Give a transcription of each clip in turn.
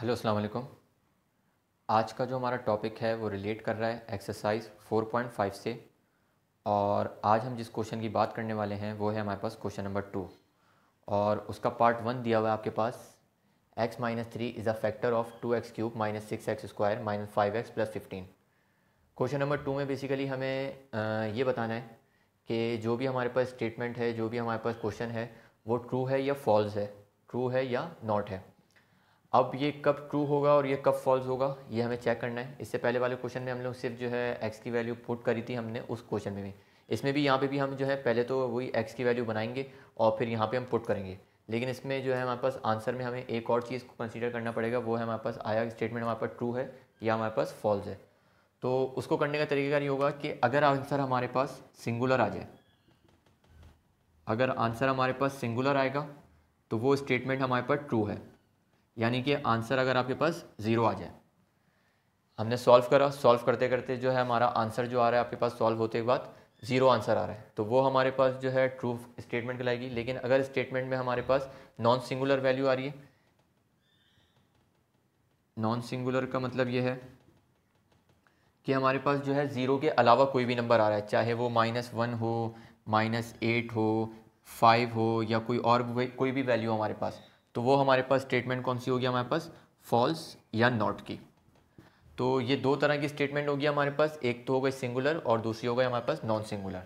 hello अस्सलाम वालेकुम आज का जो हमारा टॉपिक है वो रिलेट कर रहा है एक्सरसाइज 4.5 से और आज हम जिस क्वेश्चन की बात करने वाले हैं वो है हमारे पास क्वेश्चन नंबर टू और उसका पार्ट वन दिया हुआ है आपके पास x minus three is a factor of two x cube minus six x square minus five x plus fifteen question number two में बेसिकली हमें ये बताना है कि जो भी हमारे पास स्टेटमेंट है जो भी हमारे पास क्वेश्चन है वो ट्रू है या फॉल्स है ट्रू है या नॉट है अब ये कब ट्रू होगा और ये कब फॉल्स होगा ये हमें चेक करना है इससे पहले वाले क्वेश्चन में हम लोग सिर्फ जो है एक्स की वैल्यू पुट करी थी हमने उस क्वेश्चन में भी इसमें भी यहाँ पे भी हम जो है पहले तो वही एक्स की वैल्यू बनाएंगे और फिर यहाँ पे हम पुट करेंगे लेकिन इसमें जो है हमारे पास आंसर में हमें एक और चीज़ को कंसिडर करना पड़ेगा वो है हमारे पास आया स्टेटमेंट हमारे पास ट्रू है या हमारे पास फॉल्स है तो उसको करने का तरीका ये होगा कि अगर आंसर हमारे पास सिंगुलर आ जाए अगर आंसर हमारे पास सिंगुलर आएगा तो वो स्टेटमेंट हमारे पास ट्रू है यानी कि आंसर अगर आपके पास ज़ीरो आ जाए हमने सॉल्व करा सॉल्व करते करते जो है हमारा आंसर जो आ रहा है आपके पास सॉल्व होते के बाद ज़ीरो आंसर आ रहा है तो वो हमारे पास जो है ट्रू स्टेटमेंट कहलाएगी लेकिन अगर स्टेटमेंट में हमारे पास नॉन सिंगुलर वैल्यू आ रही है नॉन सिंगुलर का मतलब ये है कि हमारे पास जो है ज़ीरो के अलावा कोई भी नंबर आ रहा है चाहे वो माइनस वन हो माइनस एट हो फाइव हो या कोई और कोई भी वैल्यू हमारे पास तो वो हमारे पास स्टेटमेंट कौन सी होगी हमारे पास फॉल्स या नॉट की तो ये दो तरह की स्टेटमेंट होगी हमारे पास एक तो हो गई सिंगुलर और दूसरी हो गई हमारे पास नॉन सिंगुलर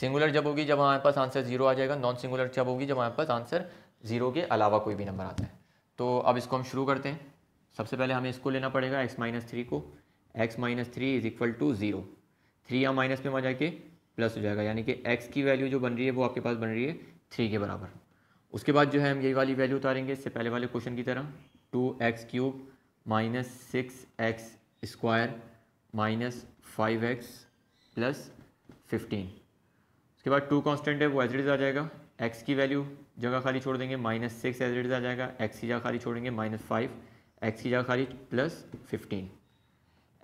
सिंगुलर जब होगी जब हमारे पास आंसर जीरो आ जाएगा नॉन सिंगुलर जब होगी जब हमारे पास आंसर जीरो के अलावा कोई भी नंबर आता है तो अब इसको हम शुरू करते हैं सबसे पहले हमें इसको लेना पड़ेगा एक्स माइनस थ्री को x minus three is equal to zero three या माइनस में वहाँ जाके प्लस हो जाएगा यानी कि एक्स की वैल्यू जो बन रही है वो आपके पास बन रही है थ्री के बराबर उसके बाद जो है हम यही वाली वैल्यू उतारेंगे इससे पहले वाले क्वेश्चन की तरह two x cube minus six x square minus five x plus fifteen उसके बाद टू कांस्टेंट है वो एज आ जाएगा एक्स की वैल्यू जगह खाली छोड़ देंगे माइनस सिक्स एज आ जाएगा एक्स की जगह खाली छोड़ेंगे माइनस फाइव एक्स की जगह खाली प्लस फिफ्टीन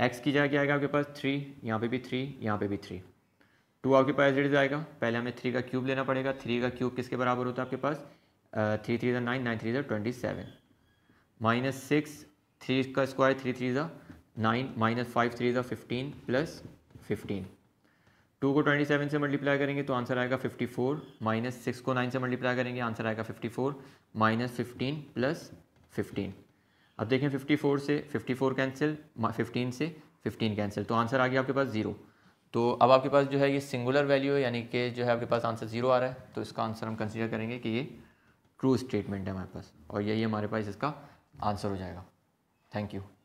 एक्स की जगह क्या आएगा आपके पास थ्री यहाँ पे भी थ्री यहाँ पे भी थ्री टू आपके पास रेट जाएगा पहले हमें थ्री का क्यूब लेना पड़ेगा थ्री का क्यूब किसके बराबर होता है आपके पास थ्री थ्री ज़ा नाइन नाइन थ्री ज़ा twenty seven minus six three का स्क्वायर थ्री थ्री ज़ा नाइन माइनस फाइव थ्री ज़ा फिफ्टीन प्लस फिफ्टीन टू को ट्वेंटी सेवन से मल्टीप्लाई करेंगे तो आंसर आएगा फिफ्टी फोर माइनस सिक्स को नाइन से मल्टीप्लाई करेंगे आंसर आएगा fifty four minus fifteen plus fifteen अब देखें फिफ्टी फोर से फिफ्टी फोर कैंसिल फिफ्टीन से फिफ्टीन कैंसिल तो आंसर आ गया आपके पास ज़ीरो तो अब आपके पास जो है ये सिंगुलर वैल्यू है यानी कि जो है आपके पास आंसर ज़ीरो आ रहा है तो इसका आंसर हम कंसिडर करेंगे कि ये ट्रू स्टेटमेंट है हमारे पास और यही हमारे पास इसका आंसर हो जाएगा थैंक यू